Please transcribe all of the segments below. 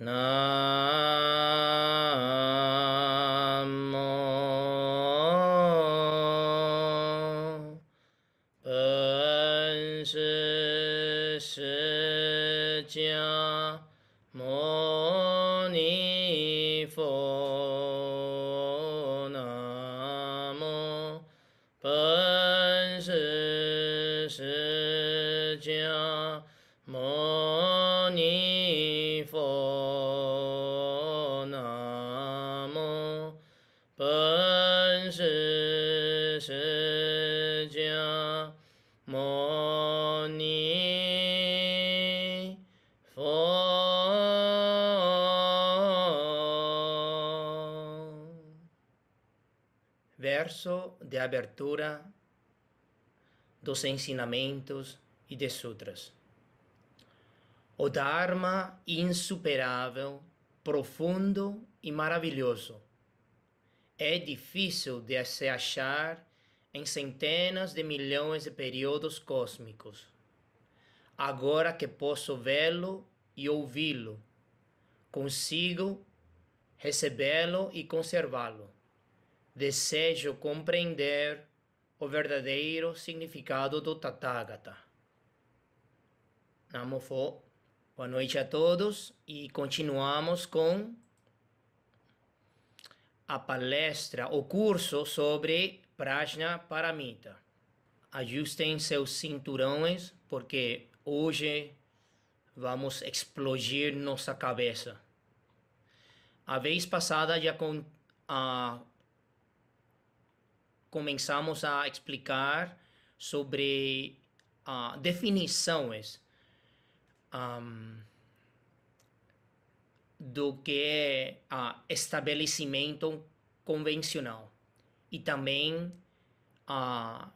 No. abertura dos ensinamentos e de sutras. O Dharma insuperável, profundo e maravilhoso. É difícil de se achar em centenas de milhões de períodos cósmicos. Agora que posso vê-lo e ouvi-lo, consigo recebê-lo e conservá-lo desejo compreender o verdadeiro significado do Tathagata. Namofo. Boa noite a todos e continuamos com a palestra, o curso sobre Prajna Paramita. Ajustem seus cinturões porque hoje vamos explodir nossa cabeça. A vez passada já con, ah, começamos a explicar sobre uh, definições é, um, do que é uh, estabelecimento convencional e também a, uh,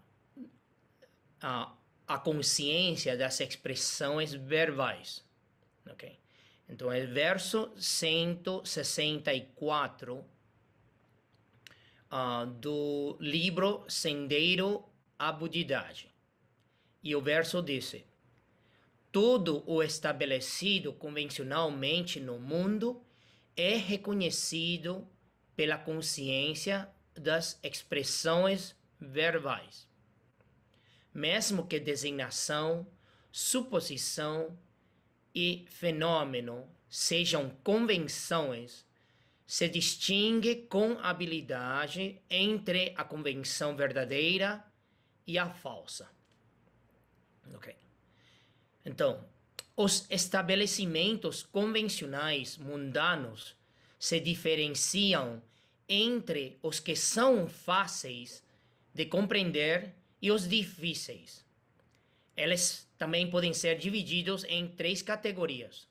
a, a consciência das expressões verbais. ok? Então, é verso 164 uh, do livro Sendeiro à Budidade. E o verso disse: Tudo o estabelecido convencionalmente no mundo é reconhecido pela consciência das expressões verbais, mesmo que designação, suposição e fenômeno sejam convenções se distingue com habilidade entre a convenção verdadeira e a falsa. Ok. Então, os estabelecimentos convencionais mundanos se diferenciam entre os que são fáceis de compreender e os difíceis. Eles também podem ser divididos em três categorias: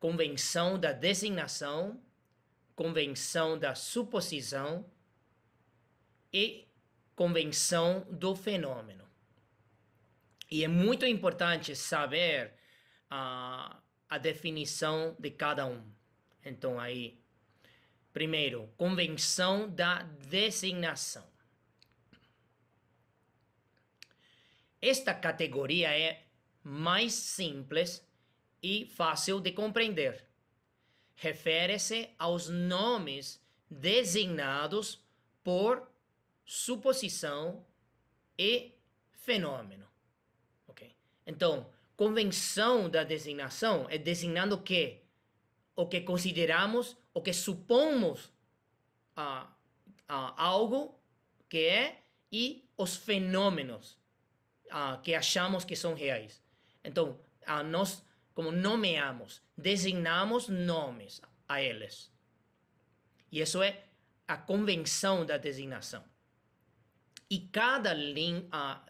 convenção da designação, convenção da suposição e convenção do fenômeno. E é muito importante saber a, ah, a definição de cada um. Então, aí, primeiro, convenção da designação. Esta categoria é mais simples e fácil de compreender refere-se aos nomes designados por suposição e fenômeno. Okay? Então, convenção da designação é designando o que? O que consideramos, o que supomos ah, algo que é e os fenômenos que achamos que são reais. Então, ah, nós como nomeamos, designamos nomes a eles. E isso é a convenção da designação. E cada língua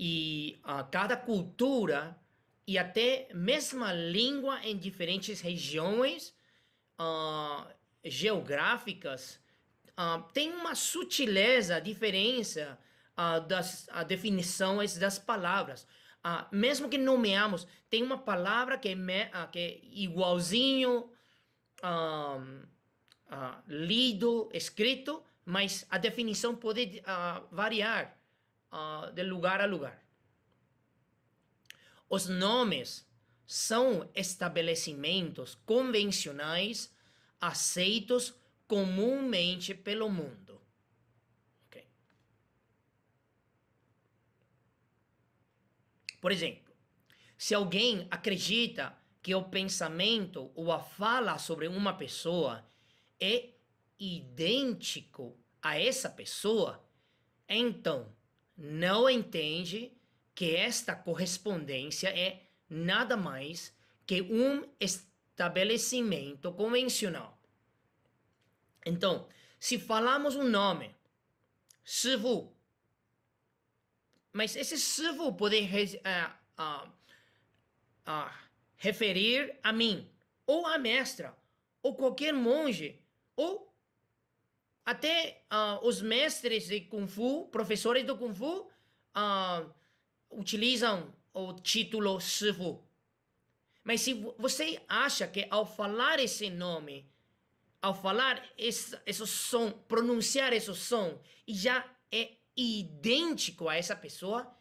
e a cada cultura e até mesma língua em diferentes regiões uh, geográficas uh, tem uma sutileza, diferença uh, das definições das palavras. Ah, mesmo que nomeamos, tem uma palavra que, é me, ah, que é igualzinho ah, ah, lido, escrito, mas a definição pode ah, variar de lugar a lugar. Os nomes são estabelecimentos convencionais aceitos comumente pelo mundo Por exemplo, se alguém acredita que o pensamento ou a fala sobre uma pessoa é idêntico a essa pessoa, então não entende que esta correspondência é nada mais que um estabelecimento convencional. Então, se falamos um nome, Shifu, mas esse servo pode é, é, é, referir a mim, ou a mestra, ou qualquer monge, ou até os mestres de Kung Fu, professores do Kung Fu, utilizam o título servo. Mas se você acha que ao falar esse nome, ao falar esse, esse som, pronunciar esse som, e já é idêntico a essa pessoa,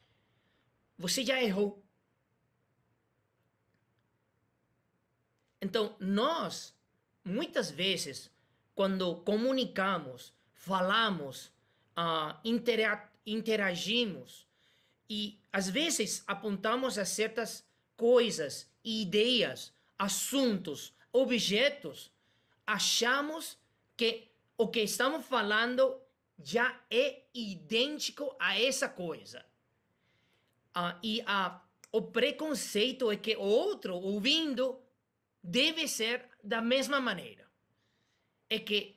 você já errou. Então, nós, muitas vezes, quando comunicamos, falamos, uh, intera interagimos e, às vezes, apontamos a certas coisas, ideias, assuntos, objetos, achamos que o que estamos falando já é idêntico a essa coisa. Ah, e o preconceito é que o outro, ouvindo, deve ser da mesma maneira. É que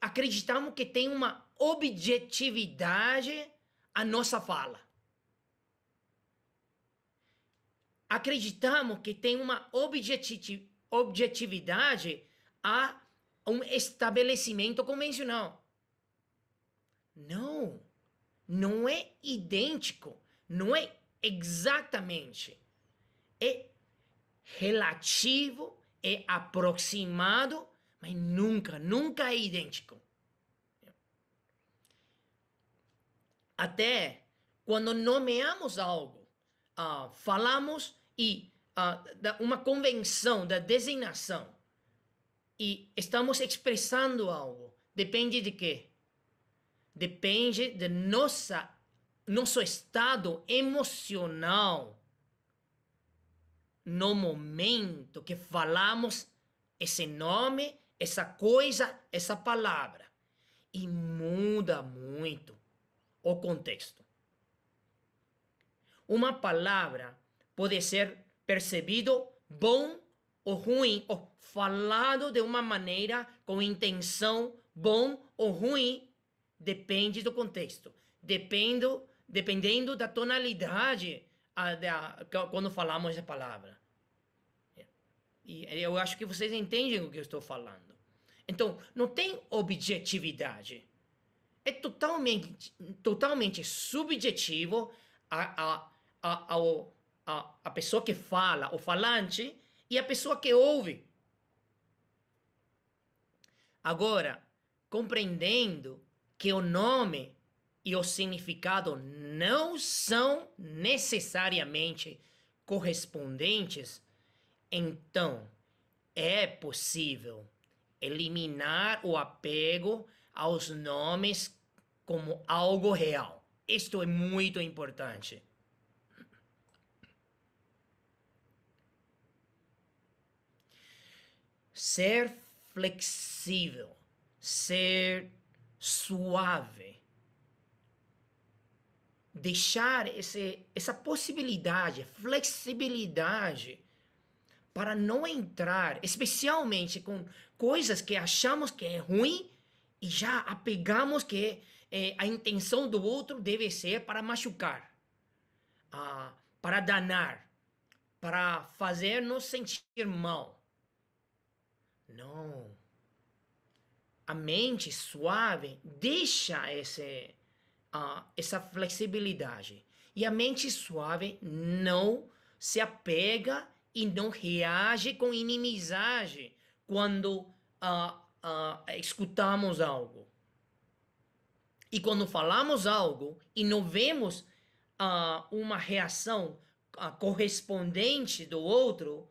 acreditamos que tem uma objetividade a nossa fala. Acreditamos que tem uma objetividade a um estabelecimento convencional. Não, não é idêntico, não é exatamente. É relativo, é aproximado, mas nunca, nunca é idêntico. Até quando nomeamos algo, uh, falamos e uh, da uma convenção, da designação, e estamos expressando algo, depende de quê? depende de nossa, nosso estado emocional no momento que falamos esse nome, essa coisa, essa palavra. E muda muito o contexto. Uma palavra pode ser percebido bom ou ruim, ou falado de uma maneira com intenção bom ou ruim Depende do contexto. Dependo, dependendo da tonalidade a, da, quando falamos a palavra. E eu acho que vocês entendem o que eu estou falando. Então, não tem objetividade. É totalmente, totalmente subjetivo a, a, a, a, a, a pessoa que fala, o falante, e a pessoa que ouve. Agora, compreendendo que o nome e o significado não são necessariamente correspondentes, então é possível eliminar o apego aos nomes como algo real. Isto é muito importante. Ser flexível, ser suave. Deixar esse, essa possibilidade, flexibilidade, para não entrar, especialmente com coisas que achamos que é ruim e já apegamos que é, a intenção do outro deve ser para machucar, ah, para danar, para fazer nos sentir mal. Não a mente suave deixa esse, uh, essa flexibilidade. E a mente suave não se apega e não reage com inimizade quando uh, uh, escutamos algo. E quando falamos algo e não vemos uh, uma reação correspondente do outro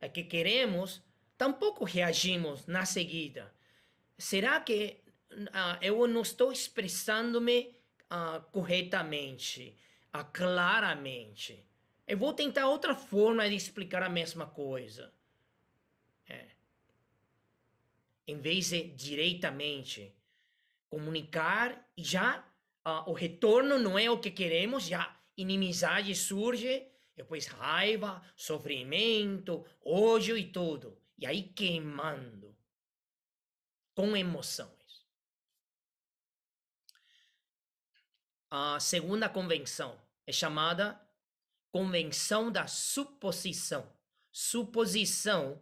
é que queremos, tampouco reagimos na seguida será que uh, eu não estou expressando-me uh, corretamente, uh, claramente? Eu vou tentar outra forma de explicar a mesma coisa. É. Em vez de diretamente comunicar, já o retorno não é o que queremos, já inimizade surge, depois raiva, sofrimento, ódio e tudo. E aí queimando com emoções. A segunda convenção é chamada Convenção da Suposição. Suposição.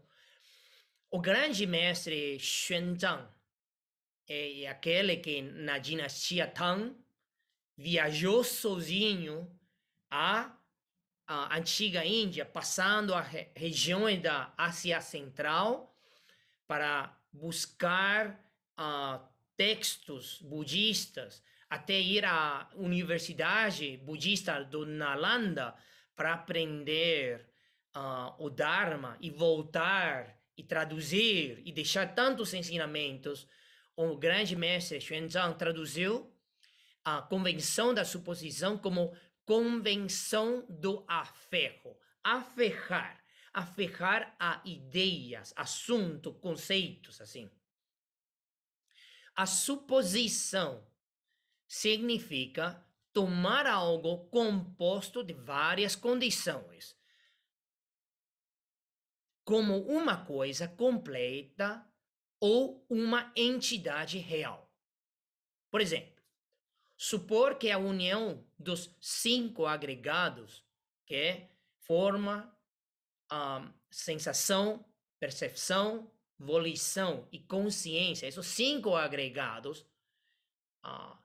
O grande mestre Xuanzang é, é aquele que na dinastia Tang viajou sozinho à, antiga Índia, passando a regiões da Ásia Central para buscar uh, textos budistas, até ir à universidade budista do Nalanda para aprender uh, o Dharma e voltar e traduzir e deixar tantos ensinamentos. O grande mestre Xuanzang traduziu a convenção da suposição como convenção do aferro, aferrar aferrar a ideias, assunto, conceitos, assim. A suposição significa tomar algo composto de várias condições como uma coisa completa ou uma entidade real. Por exemplo, supor que a união dos cinco agregados que é forma um, sensação, percepção, volição e consciência, esses cinco agregados, uh,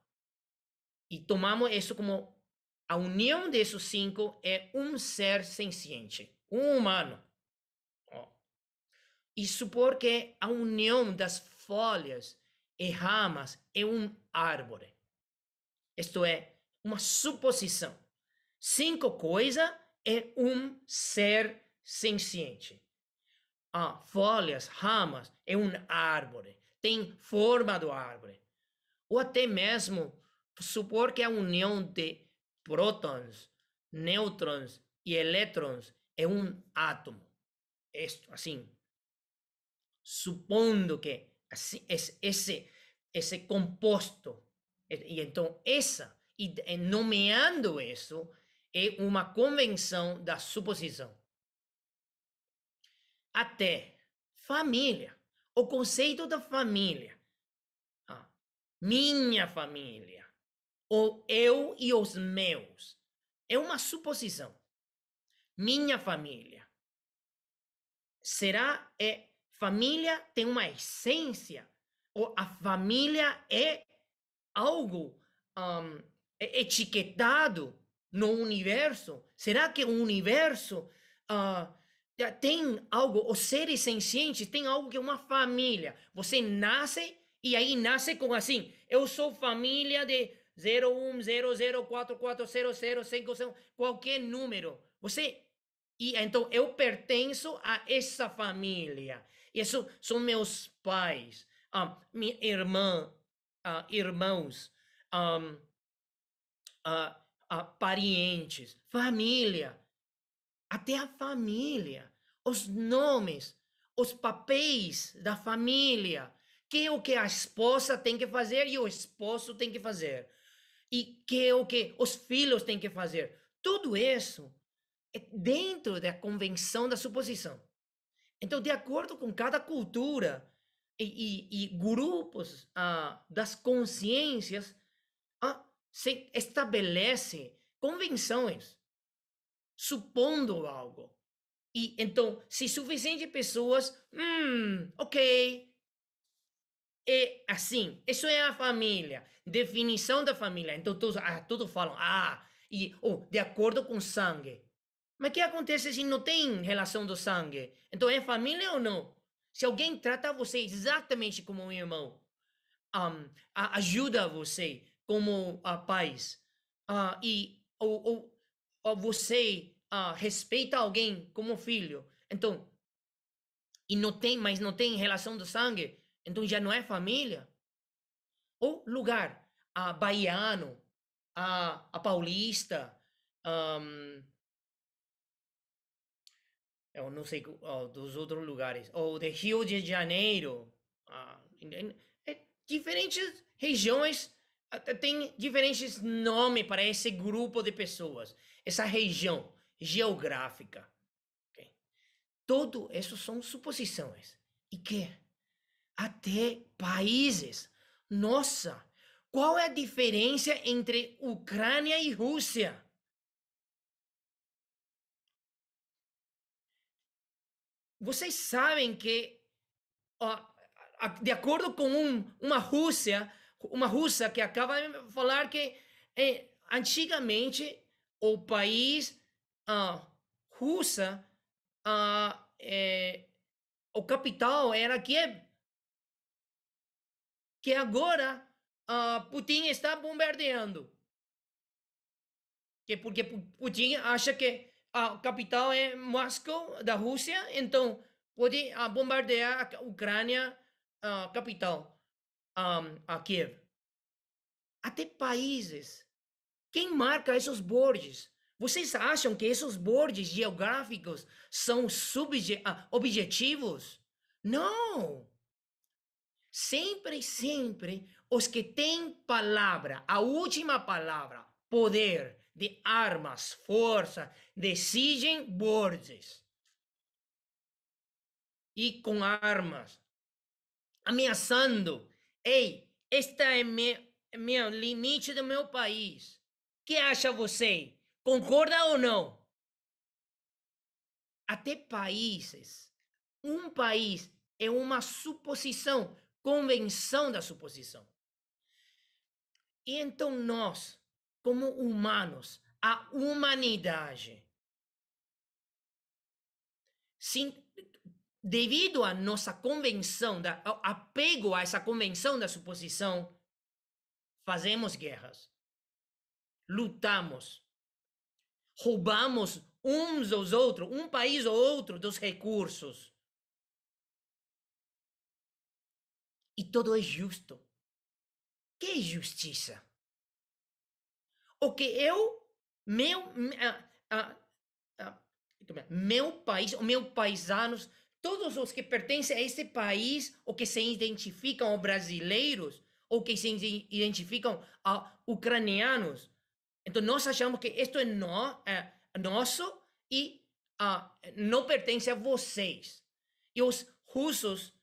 e tomamos isso como a união desses cinco é um ser senciente, um humano. E Isso porque a união das folhas e ramas é um árvore. Isto é, uma suposição. Cinco coisas é um ser senciente. Ah, folhas, ramas, é um árvore, tem forma do árvore. Ou até mesmo supor que a é união de prótons, nêutrons e elétrons é um átomo. Isto, assim. Supondo que assim, esse, esse, esse composto, e, e então essa, e, e nomeando isso, é uma convenção da suposição até família. O conceito da família. Ah, minha família. Ou eu e os meus. É uma suposição. Minha família. Será é família tem uma essência ou a família é algo um, é etiquetado no universo? Será que o universo uh, tem algo, o ser senciente tem algo que é uma família. Você nasce e aí nasce com assim, eu sou família de 0100440005, qualquer número. Você e então eu pertenço a essa família. Isso são meus pais, um, ah, minha irmã, uh, irmãos, um, uh, ah, uh, parentes, família até a família, os nomes, os papéis da família, que é o que a esposa tem que fazer e o esposo tem que fazer, e que é o que os filhos têm que fazer. Tudo isso é dentro da convenção da suposição. Então, de acordo com cada cultura e, e, e grupos ah, das consciências, ah, se estabelece convenções supondo algo. E então, se suficiente pessoas, hum, ok. É assim, isso é a família, definição da família. Então todos, ah, todos falam, ah, e oh, de acordo com sangue. Mas o que acontece se não tem relação do sangue? Então é família ou não? Se alguém trata você exatamente como um irmão, um, ajuda você como a ah, pais, uh, e ou, ou você ah, respeita alguém como filho, então, e não tem, mas não tem relação do sangue, então já não é família. Ou lugar, a baiano, a, a paulista, um, eu não sei, oh, dos outros lugares, ou de Rio de Janeiro, ah, é diferentes regiões tem diferentes nomes para esse grupo de pessoas essa região geográfica. Okay? Tudo isso são suposições. E que até países. Nossa, qual é a diferença entre Ucrânia e Rússia? Vocês sabem que, ó, de acordo com um, uma Rússia, uma russa que acaba de falar que é, antigamente o país uh, russa, uh, o capital era Kiev. É que agora uh, Putin está bombardeando. Que porque Putin acha que a capital é Moscou, da Rússia, então pode uh, bombardear a Ucrânia, a capital, um, a Kiev. Até países quem marca esses bordes? Vocês acham que esses bordes geográficos são ah, objetivos? Não! Sempre, sempre, os que têm palavra, a última palavra, poder, de armas, força, decidem bordes. E com armas, ameaçando. Ei, esta é meu, é meu limite do meu país que acha você? Concorda ou não? Até países. Um país é uma suposição, convenção da suposição. E então nós, como humanos, a humanidade, sim, devido à nossa convenção, da, ao apego a essa convenção da suposição, fazemos guerras lutamos, roubamos uns aos outros, um país ou outro, dos recursos. E tudo é justo. Que é justiça? O que eu, meu, é? meu país, os meus paisanos, todos os que pertencem a esse país, ou que se identificam brasileiros, ou que se identificam a ucranianos, então, nós achamos que isto é é, eh, nosso e ah, não pertence a vocês. E os russos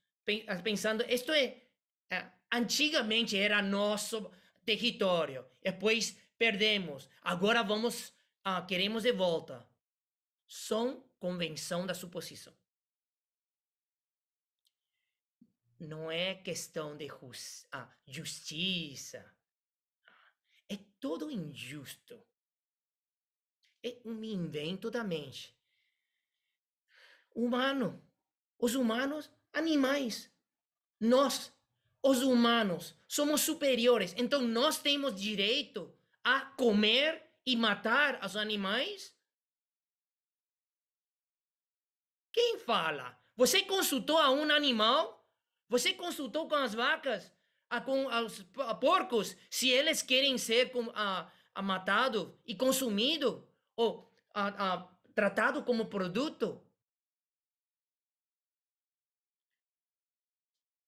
ah, pensando, isto é, é antigamente era nosso território, depois perdemos, agora vamos, ah, queremos de volta. São convenção da suposição. Não é questão de justiça, é todo injusto. É um invento da mente. Humano. Os humanos, animais. Nós, os humanos, somos superiores. Então nós temos direito a comer e matar os animais? Quem fala? Você consultou a um animal? Você consultou com as vacas? a, com, os porcos se eles querem ser com, a, a matado e consumido ou a, a, tratado como produto?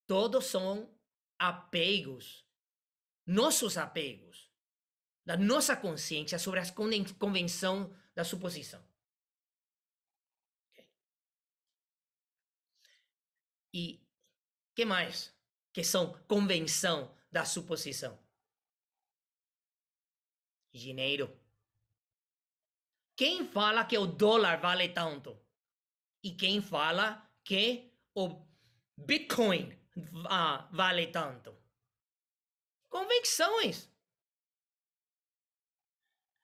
Todos são apegos, nossos apegos, da nossa consciência sobre as convenção da suposição. E que mais? que são convenção da suposição. Dinheiro. Quem fala que o dólar vale tanto? E quem fala que o Bitcoin ah, vale tanto? Convenções.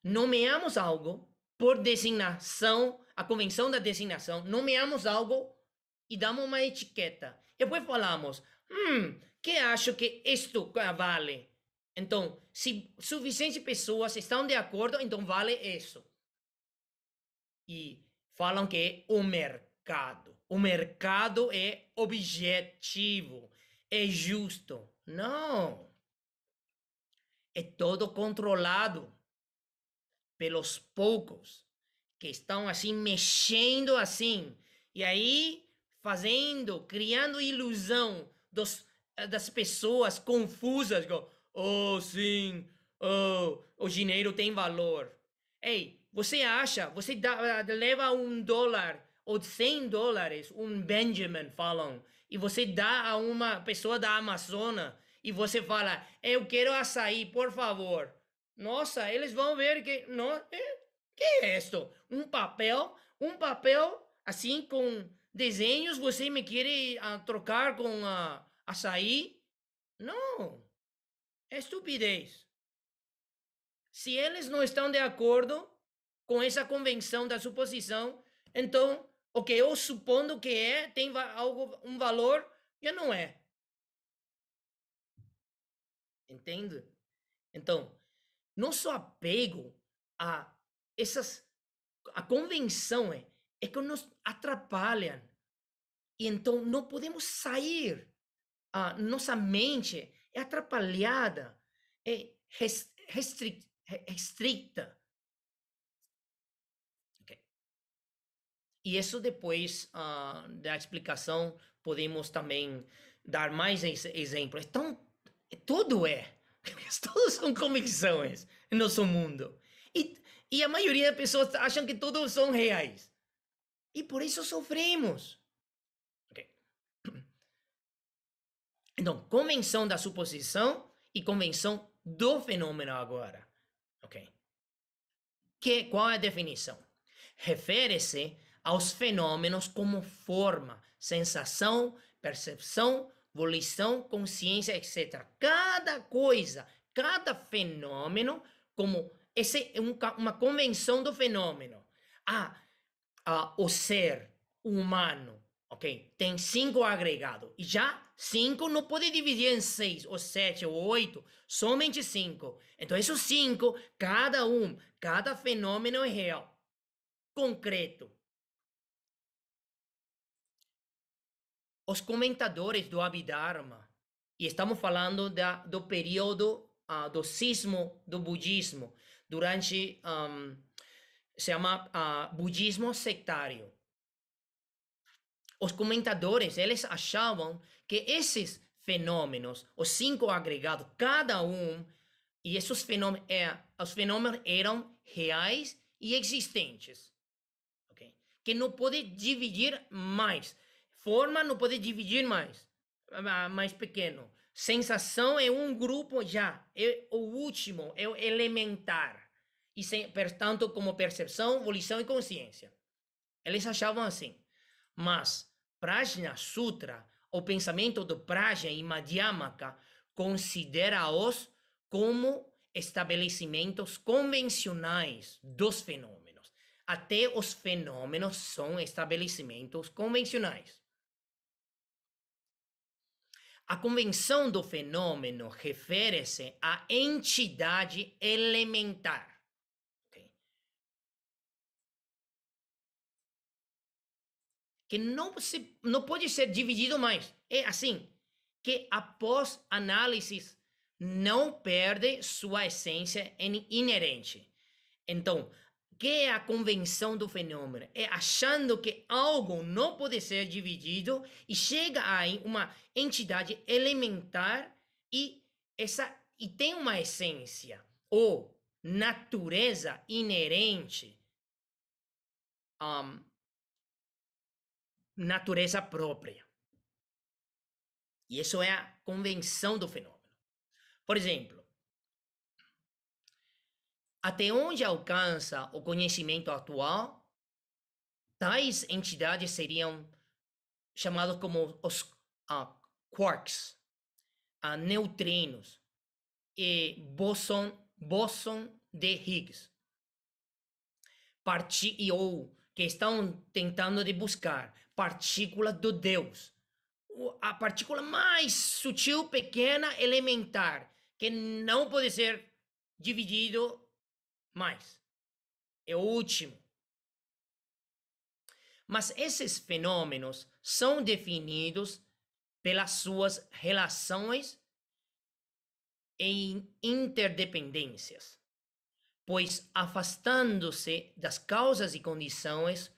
Nomeamos algo por designação, a convenção da designação, nomeamos algo e damos uma etiqueta. Depois falamos, Hum, que acho que isto vale. Então, se suficientes pessoas estão de acordo, então vale isso. E falam que é o mercado. O mercado é objetivo, é justo. Não. É todo controlado pelos poucos que estão assim mexendo assim e aí fazendo, criando ilusão dos, eh, das pessoas confusas. Go, oh, sim, oh, o dinheiro tem valor. Ei, você acha, você dá, leva um dólar ou 100 dólares, um Benjamin, falam, e você dá a uma pessoa da Amazônia e você fala, eu quero açaí, por favor. Nossa, eles vão ver que... Não, eh, que é isso? Um papel, um papel assim com desenhos, você me quer uh, trocar com uh, açaí? Não. É estupidez. Se eles não estão de acordo com essa convenção da suposição, então o que eu supondo que é tem algo um valor e não é. Entende? Então, nosso apego a essas a convenção é é que nos atrapalham. E então não podemos sair. A ah, nossa mente é atrapalhada, é restrita. Okay. E isso depois uh, ah, da explicação podemos também dar mais exemplos. Então, tudo é. Todos eh. são convicções no nosso mundo. E, e a maioria das pessoas acham que todos são reais. E por isso sofremos. Okay. Então, convenção da suposição e convenção do fenômeno agora. Ok. Que, qual é a definição? Refere-se aos fenômenos como forma, sensação, percepção, volição, consciência, etc. Cada coisa, cada fenômeno, como esse, é uma convenção do fenômeno. Ah, uh, o ser humano, ok? Tem cinco agregados. E já cinco não pode dividir em seis, ou sete, ou oito. Somente cinco. Então, esses cinco, cada um, cada fenômeno é real, concreto. Os comentadores do Abhidharma, e estamos falando da, do período uh, do sismo do budismo, durante um, se chama uh, ah, budismo sectário. Os comentadores, eles achavam que esses fenômenos, os cinco agregados, cada um, e esses fenômenos, é, os fenômenos eh, eram reais e existentes. Okay? Que não pode dividir mais. Forma não pode dividir mais. Mais pequeno. Sensação é um grupo já. É o último, é o elementar e sem, tanto como percepção, volição e consciência. Eles achavam assim. Mas Prajna Sutra, o pensamento do Prajna e Madhyamaka, considera-os como estabelecimentos convencionais dos fenômenos. Até os fenômenos são estabelecimentos convencionais. A convenção do fenômeno refere-se à entidade elementar que não, se, não pode ser dividido mais. É assim, que após análise não perde sua essência inerente. Então, que é a convenção do fenômeno? É achando que algo não pode ser dividido e chega a uma entidade elementar e essa e tem uma essência ou natureza inerente um, natureza própria. E isso é a convenção do fenômeno. Por exemplo, até onde alcança o conhecimento atual, tais entidades seriam chamadas como os ah, quarks, ah, neutrinos e boson, boson de Higgs. Parti ou que estão tentando de buscar partícula do Deus. A partícula mais sutil, pequena, elementar, que não pode ser dividido mais. É o último. Mas esses fenômenos são definidos pelas suas relações em interdependências, pois afastando-se das causas e condições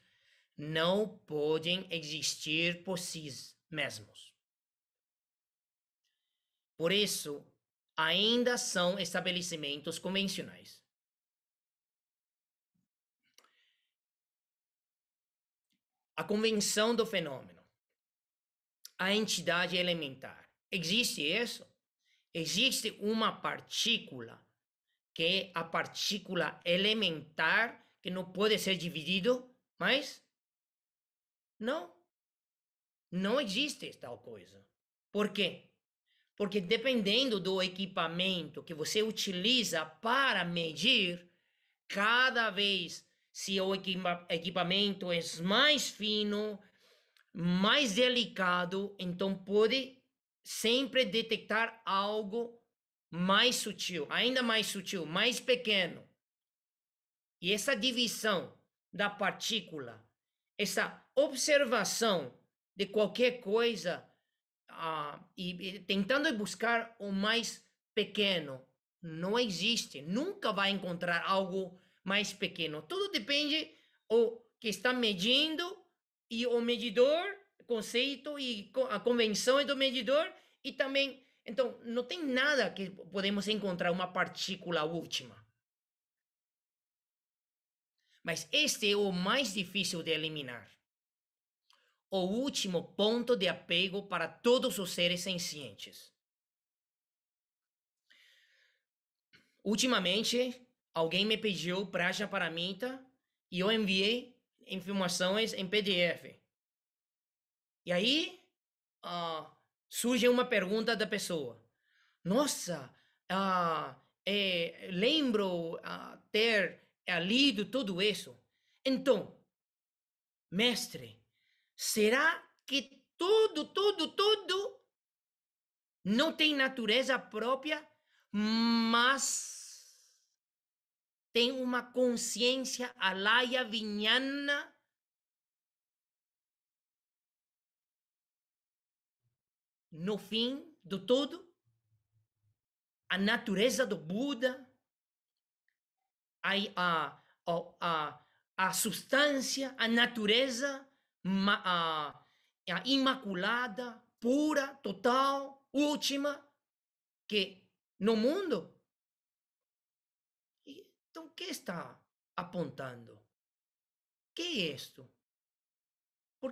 não podem existir por si mesmos. Por isso, ainda são estabelecimentos convencionais. A convenção do fenômeno. A entidade elementar. Existe isso? Existe uma partícula, que é a partícula elementar, que não pode ser dividido, mas não. Não existe tal coisa. Por quê? Porque dependendo do equipamento que você utiliza para medir, cada vez se o equipamento é mais fino, mais delicado, então pode sempre detectar algo mais sutil, ainda mais sutil, mais pequeno. E essa divisão da partícula essa observação de qualquer coisa uh, e, e tentando buscar o mais pequeno não existe. Nunca vai encontrar algo mais pequeno. Tudo depende o que está medindo e o medidor, conceito e a convenção é do medidor e também então não tem nada que podemos encontrar uma partícula última. Mas este é o mais difícil de eliminar. O último ponto de apego para todos os seres sencientes. Ultimamente, alguém me pediu praja para minta e eu enviei informações em PDF. E aí uh, surge uma pergunta da pessoa: Nossa, uh, é, lembro uh, ter é lido tudo isso. Então, mestre, será que tudo, tudo, tudo não tem natureza própria, mas tem uma consciência alaya vinhana? No fim do todo, a natureza do Buda, a, a, a, a substância, a natureza a, a imaculada, pura, total, última, que no mundo. Então, o que está apontando? que é isto?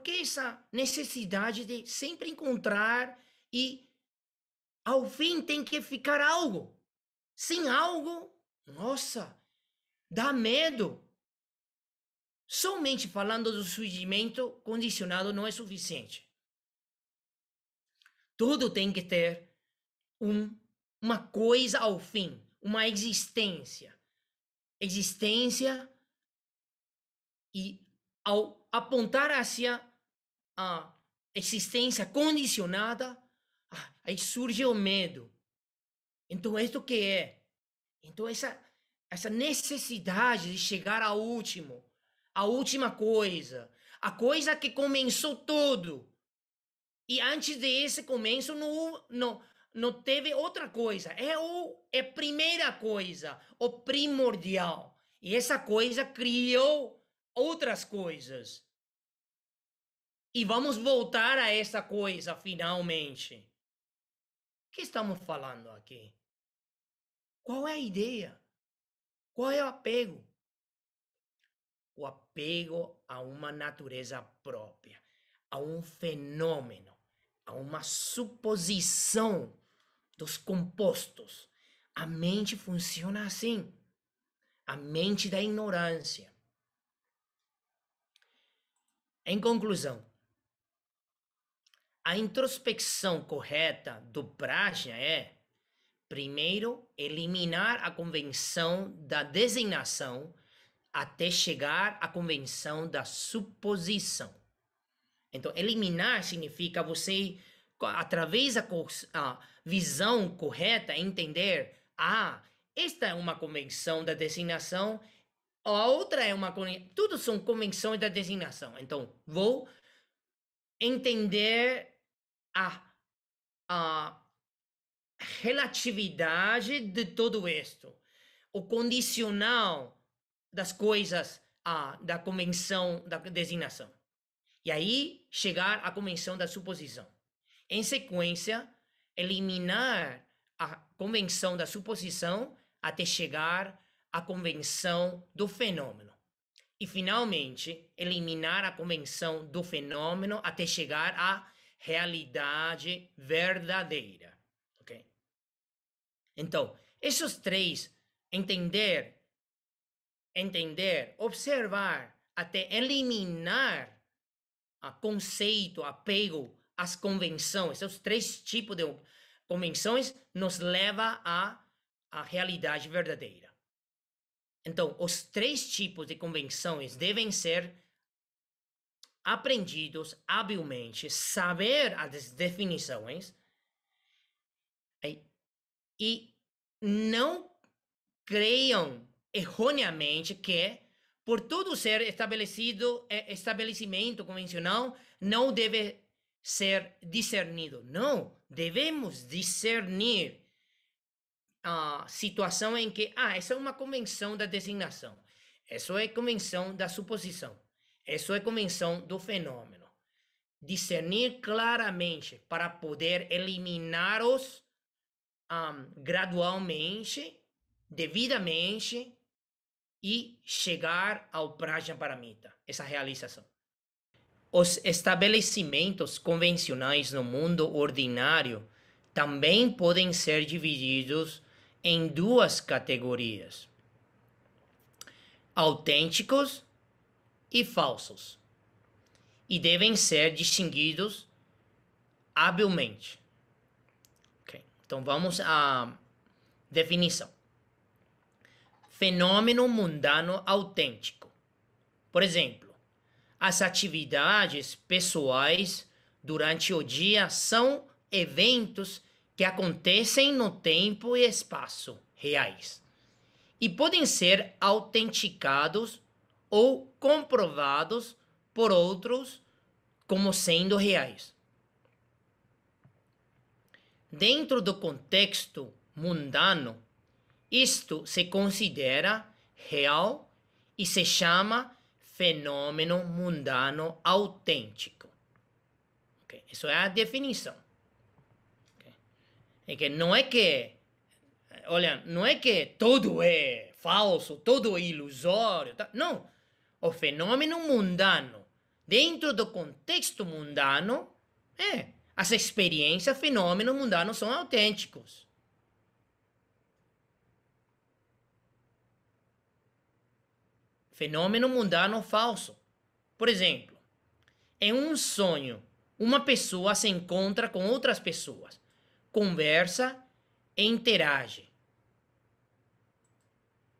que essa necessidade de sempre encontrar e ao fim tem que ficar algo. Sem algo, nossa, Dá medo. Somente falando do surgimento condicionado não é suficiente. Tudo tem que ter um, uma coisa ao fim, uma existência. Existência e ao apontar hacia a existência condicionada, ah, aí surge o medo. Então, é isso que é? Então, essa essa necessidade de chegar ao último, a última coisa, a coisa que começou tudo. E antes desse começo não, não, não teve outra coisa. É o é a primeira coisa, o primordial. E essa coisa criou outras coisas. E vamos voltar a essa coisa finalmente. O que estamos falando aqui? Qual é a ideia? Qual é o apego? O apego a uma natureza própria, a um fenômeno, a uma suposição dos compostos. A mente funciona assim. A mente da ignorância. Em conclusão, a introspecção correta do Prajna é Primeiro, eliminar a convenção da designação até chegar à convenção da suposição. Então, eliminar significa você, através da visão correta, entender: ah, esta é uma convenção da designação, a outra é uma. Tudo são convenções da designação. Então, vou entender a, a relatividade de tudo isto, o condicional das coisas da convenção da designação. E aí chegar à convenção da suposição. Em sequência, eliminar a convenção da suposição até chegar à convenção do fenômeno. E finalmente, eliminar a convenção do fenômeno até chegar à realidade verdadeira. Então, esses três, entender, entender, observar, até eliminar a conceito, apego às convenções, esses três tipos de convenções nos leva à, à realidade verdadeira. Então, os três tipos de convenções devem ser aprendidos habilmente, saber as definições, e não creiam erroneamente que, por todo ser estabelecido, eh, estabelecimento convencional, não deve ser discernido. Não, devemos discernir a situação em que, ah, essa é uma convenção da designação, isso é convenção da suposição, isso é convenção do fenômeno. Discernir claramente para poder eliminar os um, gradualmente, devidamente e chegar ao Prajnaparamita, essa realização. Os estabelecimentos convencionais no mundo ordinário também podem ser divididos em duas categorias: autênticos e falsos, e devem ser distinguidos habilmente. Então vamos à definição. Fenômeno mundano autêntico. Por exemplo, as atividades pessoais durante o dia são eventos que acontecem no tempo e espaço reais e podem ser autenticados ou comprovados por outros como sendo reais. Dentro do contexto mundano, isto se considera real e se chama fenômeno mundano autêntico. Okay? Isso é a definição. Okay? É que não é que, olha, não é que tudo é falso, tudo é ilusório. Tá? Não. O fenômeno mundano, dentro do contexto mundano, é as experiências, fenômenos mundanos são autênticos. Fenômeno mundano falso. Por exemplo, em um sonho, uma pessoa se encontra com outras pessoas, conversa e interage.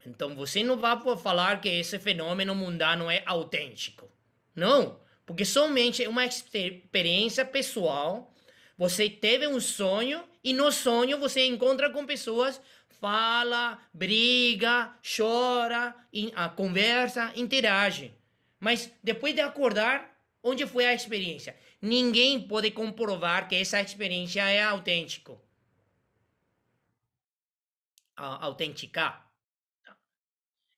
Então você não vai falar que esse fenômeno mundano é autêntico. Não! Porque somente uma experiência pessoal, você teve um sonho e no sonho você encontra com pessoas, fala, briga, chora, conversa, interage. Mas depois de acordar, onde foi a experiência? Ninguém pode comprovar que essa experiência é autêntica. Autenticar.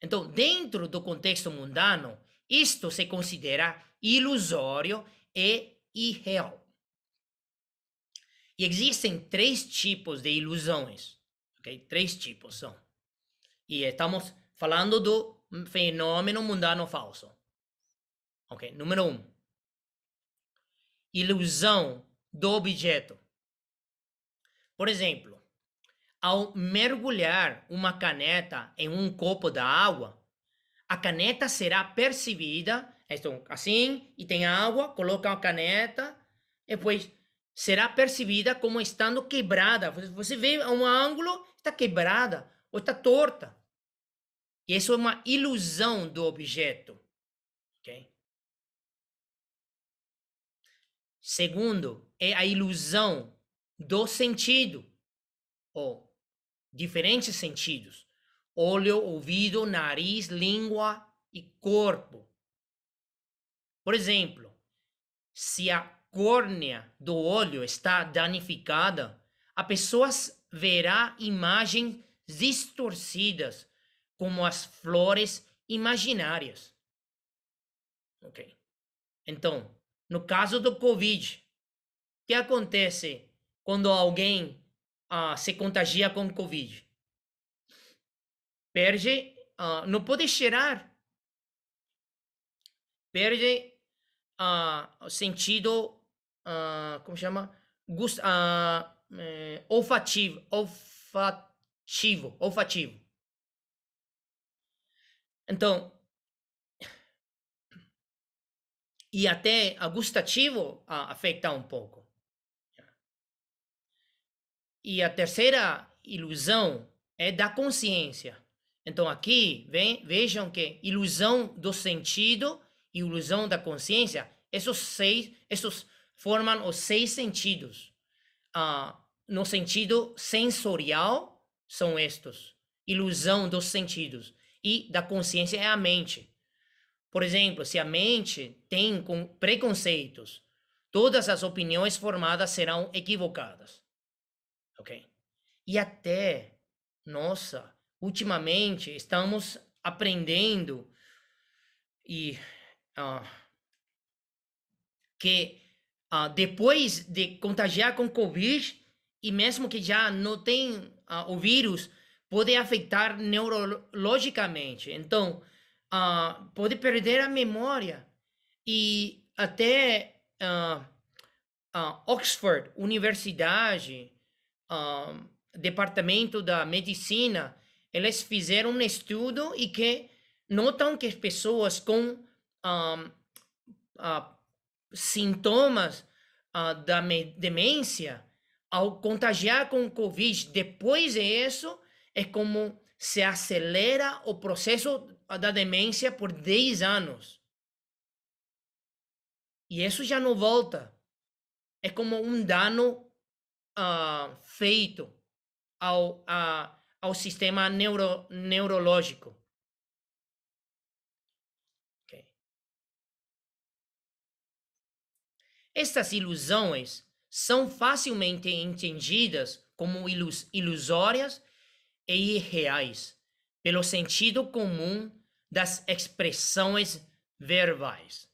Então, dentro do contexto mundano, isto se considera ilusório e irreal. E existem três tipos de ilusões, ok? Três tipos são. E estamos falando do fenômeno mundano falso. Ok, número um. Ilusão do objeto. Por exemplo, ao mergulhar uma caneta em um copo da água, a caneta será percebida então assim e tem água, coloca uma caneta, depois será percebida como estando quebrada. Você vê um ângulo, está quebrada ou está torta. E isso é uma ilusão do objeto. Okay? Segundo, é a ilusão do sentido, ou diferentes sentidos: olho, ouvido, nariz, língua e corpo. Por exemplo, se a córnea do olho está danificada, a pessoa verá imagens distorcidas, como as flores imaginárias. Ok. Então, no caso do Covid, o que acontece quando alguém ah, se contagia com Covid? Perde, ah, não pode cheirar. Perde uh, sentido, uh, como chama? Gust, uh, ah, eh, olfativo, olfativo, olfativo. Então, e até a gustativo a, afeta um pouco. E a terceira ilusão é da consciência. Então aqui vem, vejam que ilusão do sentido ilusão da consciência, esses seis, esses formam os seis sentidos. Ah, no sentido sensorial, são estes: ilusão dos sentidos. E da consciência é a mente. Por exemplo, se a mente tem preconceitos, todas as opiniões formadas serão equivocadas. Ok? E até, nossa, ultimamente estamos aprendendo e ah. que uh, depois de contagiar com Covid, e mesmo que já não tem uh, o vírus, pode afetar neurologicamente. Então, pode perder a memória. E até Oxford, universidade, departamento da medicina, eles fizeram um estudo e que notam que as pessoas com um, uh, ah, sintomas uh, da demência ao contagiar com o Covid. Depois disso, é como se acelera o processo da demência por 10 anos. E isso já não volta. É como um dano uh, feito ao, ao sistema neuro, neurológico. Estas ilusões são facilmente entendidas como ilus ilusórias e irreais pelo sentido comum das expressões verbais.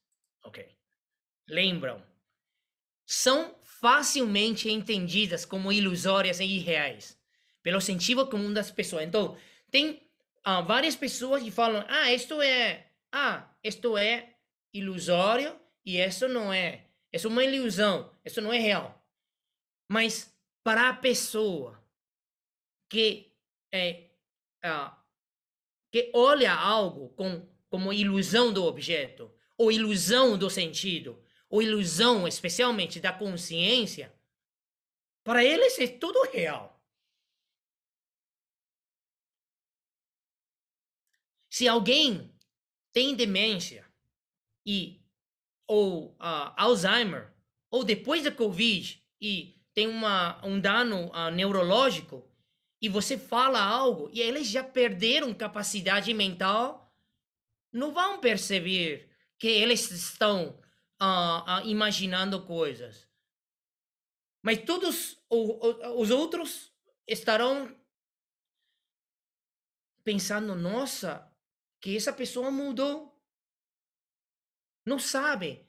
Ok. Lembram? São facilmente entendidas como ilusórias e irreais pelo sentido comum das pessoas. Então, tem ah, várias pessoas que falam: ah, isto é, ah, isto é ilusório e isso não é. Isso é uma ilusão, isso é não é real. Mas para a pessoa que é, ah, que olha algo com, como ilusão do objeto, ou ilusão do sentido, ou ilusão especialmente da consciência, para eles é tudo real. Se alguém tem demência e ou uh, Alzheimer, ou depois da Covid e tem uma, um dano uh, neurológico, e você fala algo e eles já perderam capacidade mental, não vão perceber que eles estão uh, imaginando coisas. Mas todos os outros estarão pensando: nossa, que essa pessoa mudou não sabe.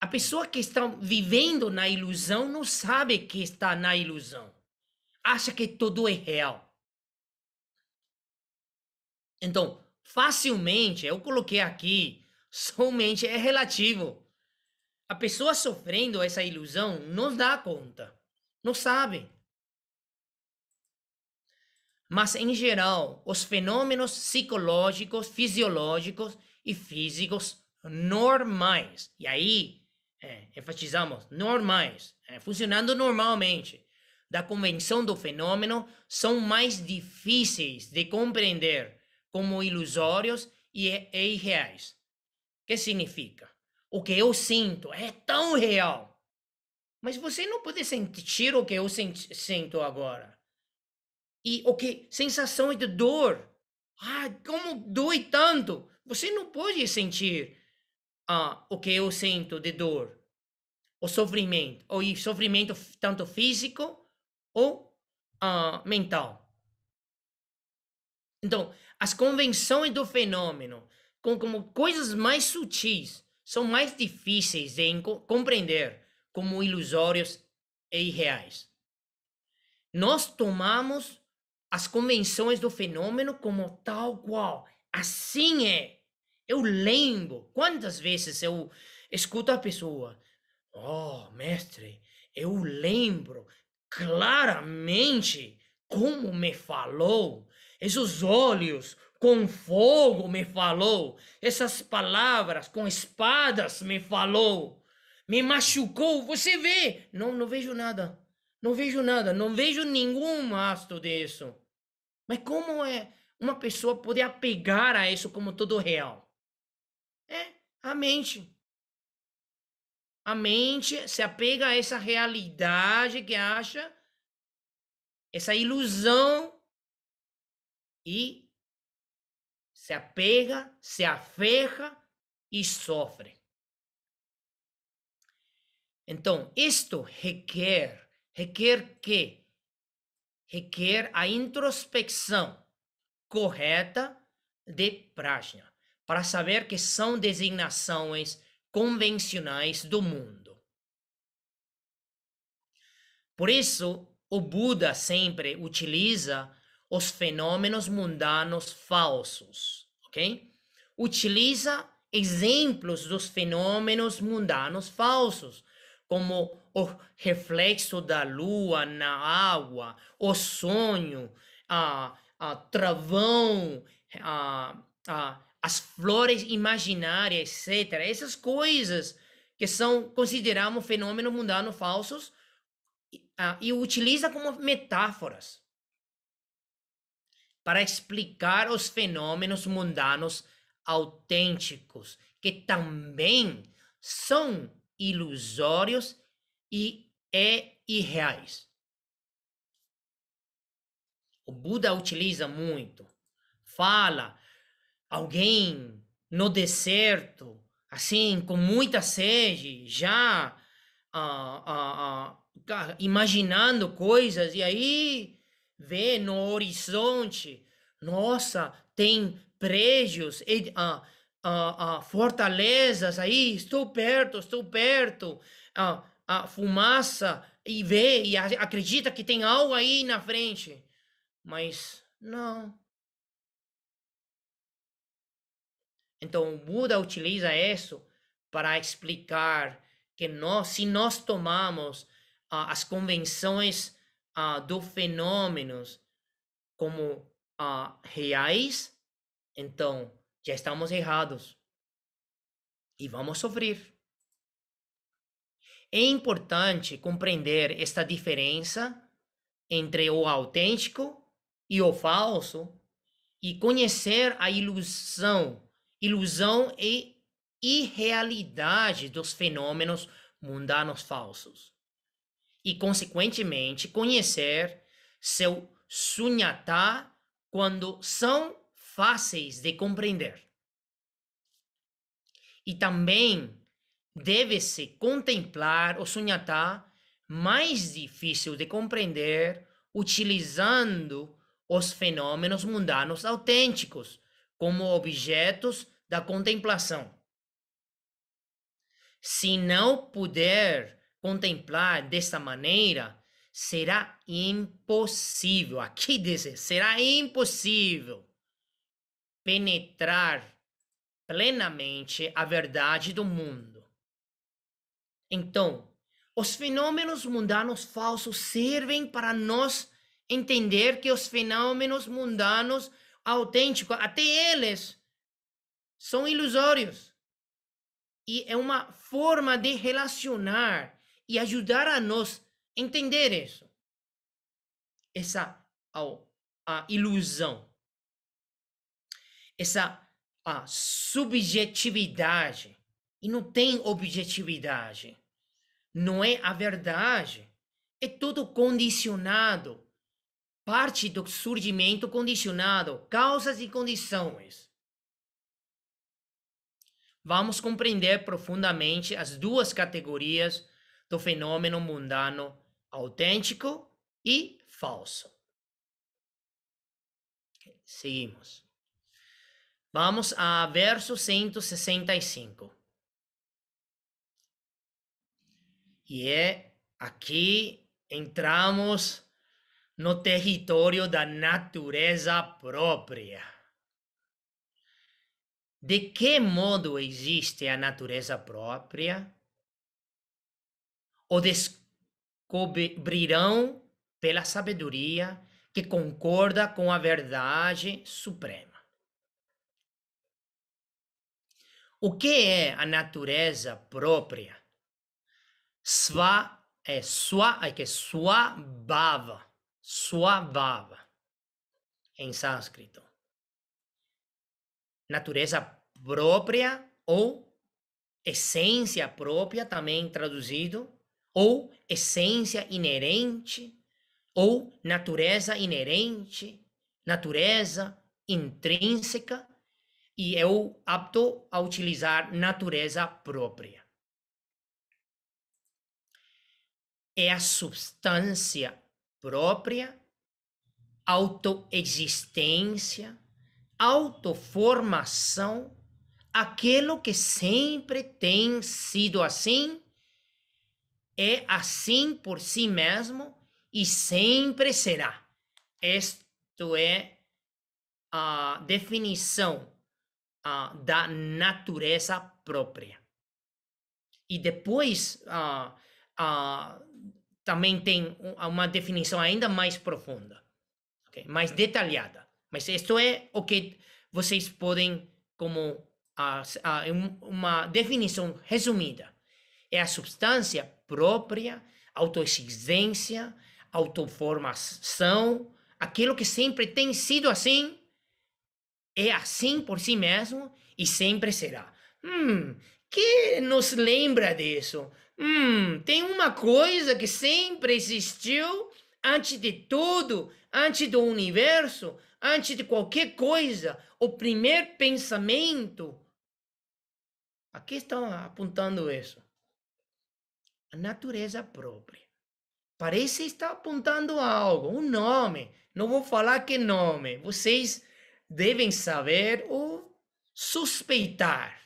A pessoa que está vivendo na ilusão não sabe que está na ilusão. Acha que tudo é real. Então, facilmente, eu coloquei aqui, somente é relativo. A pessoa sofrendo essa ilusão não dá conta, não sabe. Mas, em geral, os fenômenos psicológicos, fisiológicos e físicos normais. E aí, é, enfatizamos, normais, é, funcionando normalmente, da convenção do fenômeno, são mais difíceis de compreender como ilusórios e, e irreais. O que significa? O que eu sinto é tão real. Mas você não pode sentir o que eu sinto agora. E o que? Sensação de dor. Ah, como dói tanto. Você não pode sentir ah, o que eu sinto de dor, o sofrimento, ou sofrimento tanto físico ou ah, mental. Então, as convenções do fenômeno, com, como coisas mais sutis, são mais difíceis de compreender como ilusórios e irreais. Nós tomamos as convenções do fenômeno como tal qual. Assim é. Eu lembro quantas vezes eu escuto a pessoa: Oh, mestre, eu lembro claramente como me falou, esses olhos com fogo me falou, essas palavras com espadas me falou, me machucou. Você vê? Não, não vejo nada. Não vejo nada, não vejo nenhum astro disso. Mas como é uma pessoa poder apegar a isso como todo real? a mente. A mente se apega a essa realidade que acha, essa ilusão, e se apega, se aferra e sofre. Então, isto requer, requer que? Requer a introspecção correta de Prajna para saber que são designações convencionais do mundo. Por isso, o Buda sempre utiliza os fenômenos mundanos falsos, ok? Utiliza exemplos dos fenômenos mundanos falsos, como o reflexo da lua na água, o sonho, a, a travão, a, a as flores imaginárias, etc. Essas coisas que são consideramos fenômenos mundanos falsos ah, e utiliza como metáforas para explicar os fenômenos mundanos autênticos, que também são ilusórios e, e é irreais. O Buda utiliza muito, fala alguém no deserto, assim, com muita sede, já ah, ah, ah, imaginando coisas, e aí vê no horizonte, nossa, tem prédios, e, Uh, uh, fortalezas aí, estou perto, estou perto, uh, a fumaça, e vê, e acredita que tem algo aí na frente. Mas não, Então, Buda utiliza isso para explicar que nós, se nós tomamos ah, as convenções ah, dos fenômenos como ah, reais, então já estamos errados e vamos sofrer. É importante compreender esta diferença entre o autêntico e o falso e conhecer a ilusão ilusão e irrealidade dos fenômenos mundanos falsos. E, consequentemente, conhecer seu sunyata quando são fáceis de compreender. E também deve-se contemplar o sunyata mais difícil de compreender utilizando os fenômenos mundanos autênticos como objetos da contemplação. Se não puder contemplar desta maneira, será impossível. Aqui diz, será impossível penetrar plenamente a verdade do mundo. Então, os fenômenos mundanos falsos servem para nós entender que os fenômenos mundanos autênticos, até eles, são ilusórios. E é uma forma de relacionar e ajudar a nós entender isso. Essa a, ilusão. Essa a subjetividade. E não tem objetividade. Não é a verdade. É tudo condicionado. Parte do surgimento condicionado, causas e condições vamos compreender profundamente as duas categorias do fenômeno mundano autêntico e falso. Seguimos. Vamos a verso 165. E é aqui entramos no território da natureza própria de que modo existe a natureza própria, o descobrirão pela sabedoria que concorda com a verdade suprema. O que é a natureza própria? Sva é sua, é que sua bava, sua bava em sânscrito natureza própria ou essência própria, também traduzido, ou essência inerente, ou natureza inerente, natureza intrínseca, e eu é apto a utilizar natureza própria. É a substância própria, autoexistência, autoformação, aquilo que sempre tem sido assim, é assim por si mesmo e sempre será. Isto é a definição da natureza própria. E depois também tem uma definição ainda mais profunda, okay? mais detalhada. Mas isto é o que vocês podem como uma definição resumida. É a substância própria, autoexistência autoformação, aquilo que sempre tem sido assim, é assim por si mesmo e sempre será. Hum, que nos lembra disso? Hum, tem uma coisa que sempre existiu antes de tudo antes do universo, antes de qualquer coisa, o primeiro pensamento. Aqui estão apontando isso. A natureza própria. Parece estar apontando algo, um nome. Não vou falar que nome. Vocês devem saber ou suspeitar.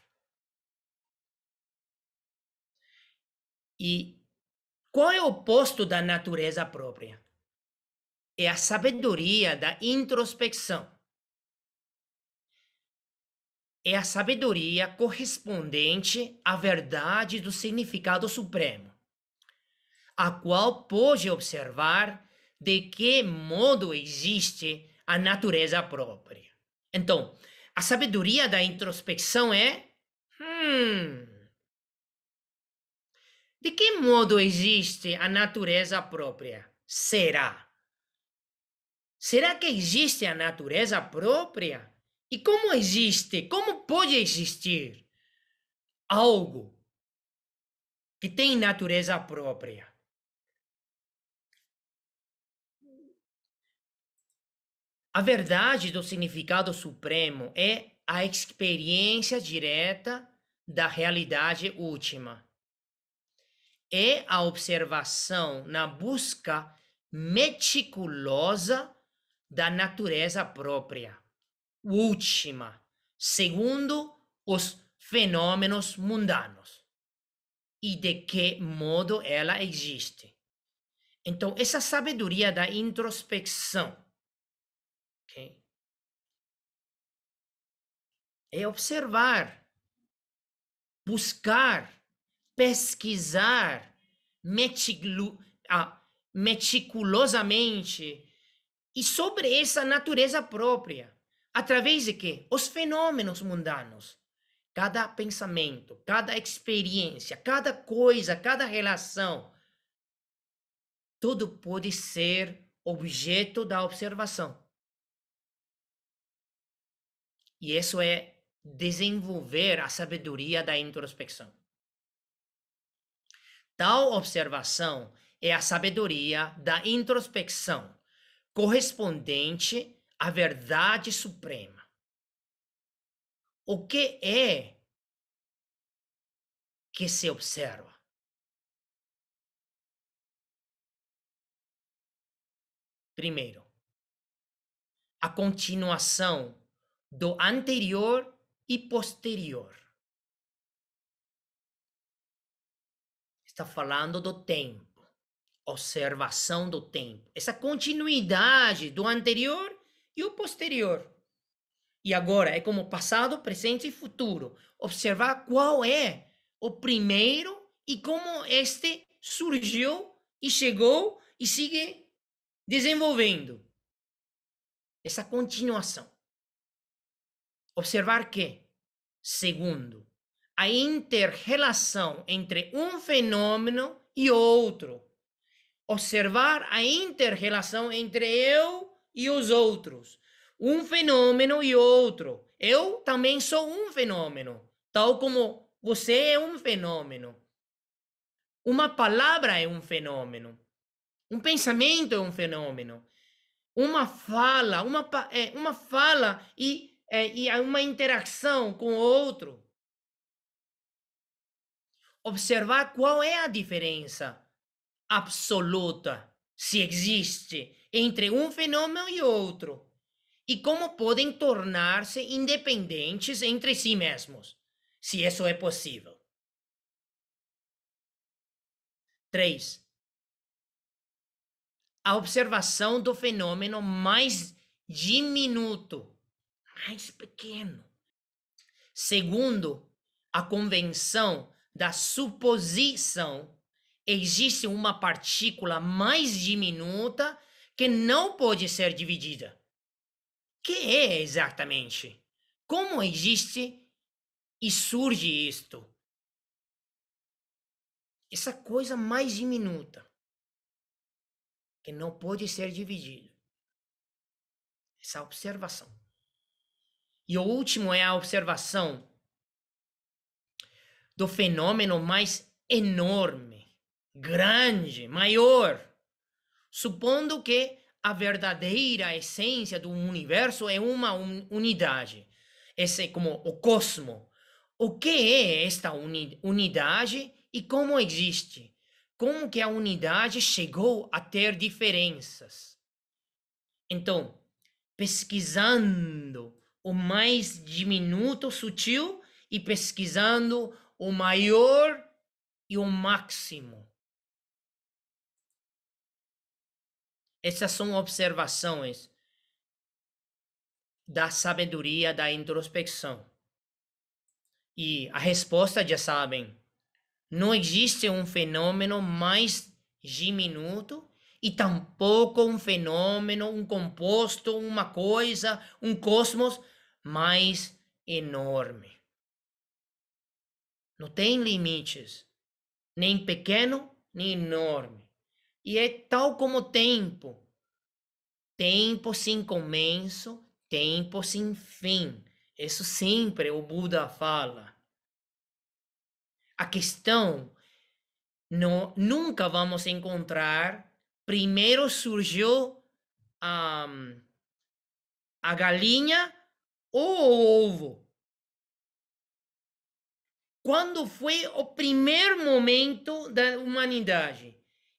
E qual é o oposto da natureza própria? é a sabedoria da introspecção. É a sabedoria correspondente à verdade do significado supremo, a qual pode observar de que modo existe a natureza própria. Então, a sabedoria da introspecção é. Hum, de que modo existe a natureza própria? Será? Será que existe a natureza própria? E como existe, como pode existir algo que tem natureza própria? A verdade do significado supremo é a experiência direta da realidade última. É a observação na busca meticulosa da natureza própria. Última, segundo os fenômenos mundanos. E de que modo ela existe. Então, essa sabedoria da introspecção okay, é observar, buscar, pesquisar ah, meticulosamente e sobre essa natureza própria, através de quê os fenômenos mundanos, cada pensamento, cada experiência, cada coisa, cada relação, tudo pode ser objeto da observação. E isso é desenvolver a sabedoria da introspecção. Tal observação é a sabedoria da introspecção correspondente à verdade suprema. O que é que se observa? Primeiro, a continuação do anterior e posterior. Está falando do tempo observação do tempo, essa continuidade do anterior e o posterior. E agora é como passado, presente e futuro. Observar qual é o primeiro e como este surgiu e chegou e sigue desenvolvendo. Essa continuação. Observar que, segundo, a interrelação entre um fenômeno e outro observar a interrelação entre eu e os outros, um fenômeno e outro. Eu também sou um fenômeno, tal como você é um fenômeno. Uma palavra é um fenômeno. Um pensamento é um fenômeno. Uma fala, uma, é, uma fala e, é, e uma interação com o outro. Observar qual é a diferença absoluta se existe entre um fenômeno e outro e como podem tornar-se independentes entre si mesmos, se isso é possível. 3. A observação do fenômeno mais diminuto, mais pequeno. Segundo a convenção da suposição existe uma partícula mais diminuta que não pode ser dividida. Que é exatamente? Como existe e surge isto? Essa coisa mais diminuta que não pode ser dividida. Essa observação. E o último é a observação do fenômeno mais enorme grande, maior, supondo que a verdadeira essência do universo é uma unidade, esse é como o cosmo. O que é esta unidade e como existe? Como que a unidade chegou a ter diferenças? Então, pesquisando o mais diminuto, sutil e pesquisando o maior e o máximo. Essas é são observações da sabedoria da introspecção. E a resposta já sabem. Não existe um fenômeno mais diminuto e tampouco um fenômeno, um composto, uma coisa, um cosmos mais enorme. Não tem limites, nem pequeno, nem enorme. E é tal como o tempo. Tempo sem começo, tempo sem fim. Isso sempre o Buda fala. A questão não, nunca vamos encontrar. Primeiro surgiu a, a galinha ou o ovo. Quando foi o primeiro momento da humanidade?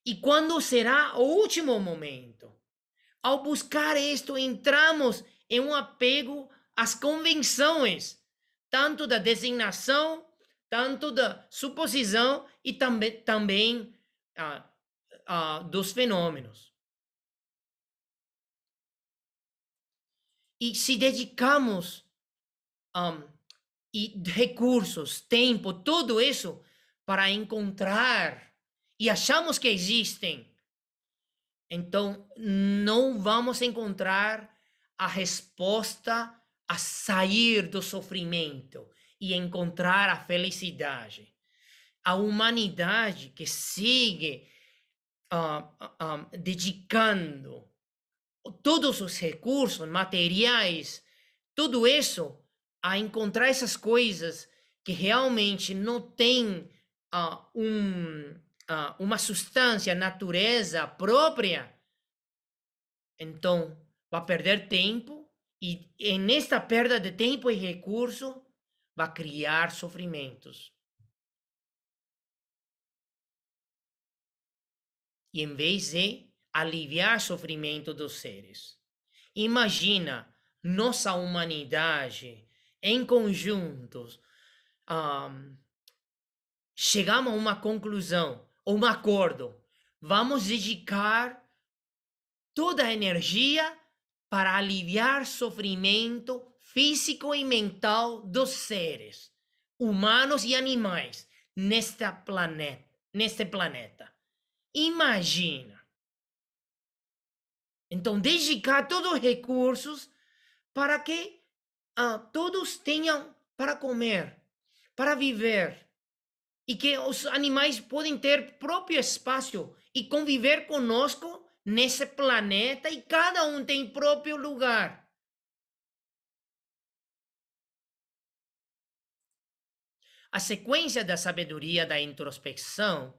E quando será o último momento. Ao buscar isto, entramos em um apego às convenções, tanto da designação, tanto da suposição e também, também ah, ah, dos fenômenos. E se dedicamos um, e recursos, tempo, tudo isso para encontrar e achamos que existem, então não vamos encontrar a resposta a sair do sofrimento e encontrar a felicidade. A humanidade que sigue uh, uh, dedicando todos os recursos materiais, tudo isso, a encontrar essas coisas que realmente não tem uh, um, ah, uma substância, natureza própria, então vai perder tempo e, e nesta perda de tempo e recurso vai criar sofrimentos. E em vez de aliviar sofrimento dos seres, imagina nossa humanidade em conjuntos um, ah, chegamos a uma conclusão um acordo. Vamos dedicar toda a energia para aliviar sofrimento físico e mental dos seres humanos e animais planeta, neste planeta. Imagina. Então, dedicar todos os recursos para que ah, todos tenham para comer, para viver e que os animais podem ter próprio espaço e conviver conosco nesse planeta e cada um tem próprio lugar. A sequência da sabedoria da introspecção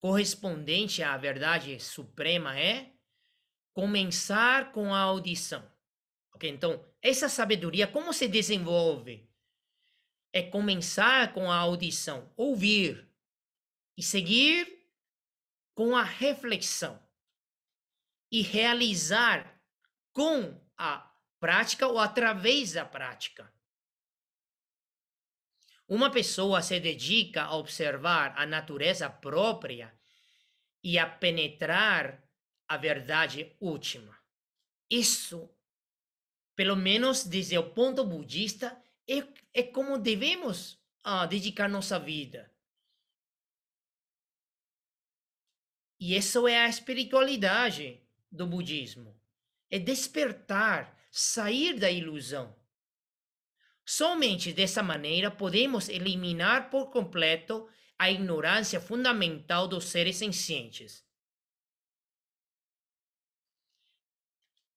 correspondente à verdade suprema é começar com a audição. então essa sabedoria como se desenvolve? é começar com a audição, ouvir, e seguir com a reflexão, e realizar com a prática ou através da prática. Uma pessoa se dedica a observar a natureza própria e a penetrar a verdade última. Isso, pelo menos desde o ponto budista, é, é como devemos ah, dedicar nossa vida. E isso é a espiritualidade do budismo. É despertar, sair da ilusão. Somente dessa maneira podemos eliminar por completo a ignorância fundamental dos seres sencientes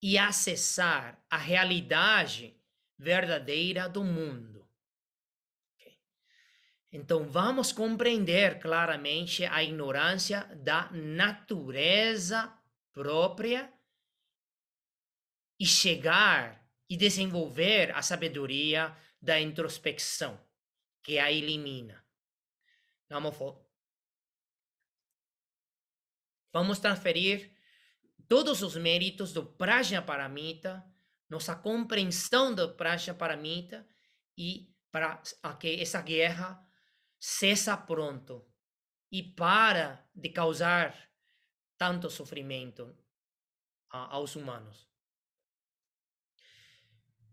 e acessar a realidade verdadeira do mundo. Então, vamos compreender claramente a ignorância da natureza própria e chegar e desenvolver a sabedoria da introspecção, que a elimina. Vamos, vamos transferir todos os méritos do Prajnaparamita nossa compreensão da Paramita e para que essa guerra cessa pronto e para de causar tanto sofrimento aos humanos.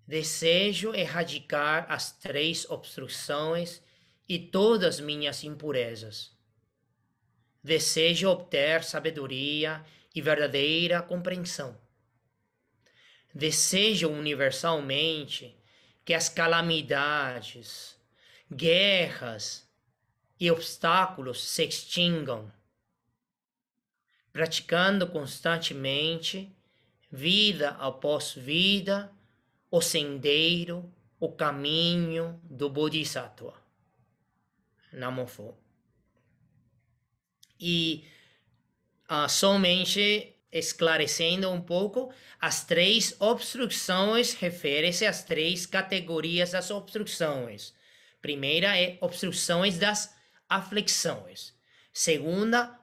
Desejo erradicar as três obstruções e todas minhas impurezas. Desejo obter sabedoria e verdadeira compreensão desejam universalmente que as calamidades, guerras e obstáculos se extingam, praticando constantemente, vida após vida, o sendeiro, o caminho do Bodhisattva. Namofo. E ah, somente esclarecendo um pouco, as três obstruções refere-se às três categorias das obstruções. Primeira é obstruções das aflições. Segunda,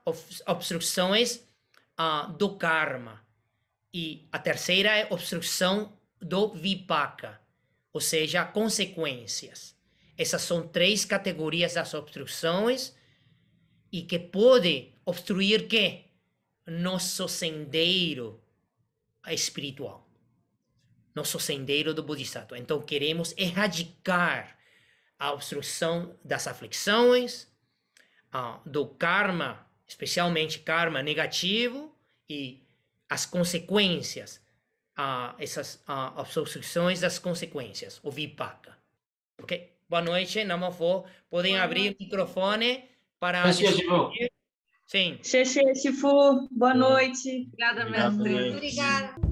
obstruções uh, do karma. E a terceira é obstrução do vipaka, ou seja, consequências. Essas são três categorias das obstruções e que pode obstruir que nosso sendeiro é espiritual, nosso sendeiro do Bodhisattva. Então, queremos erradicar a obstrução das aflições, do karma, especialmente karma negativo, e as consequências, essas obstruções das consequências, o vipaka. Ok? Boa noite, não Podem Boa abrir noite. o microfone para. Gracias, Sim. Xexê, Chifu, boa noite. Obrigada, mestre. Obrigada.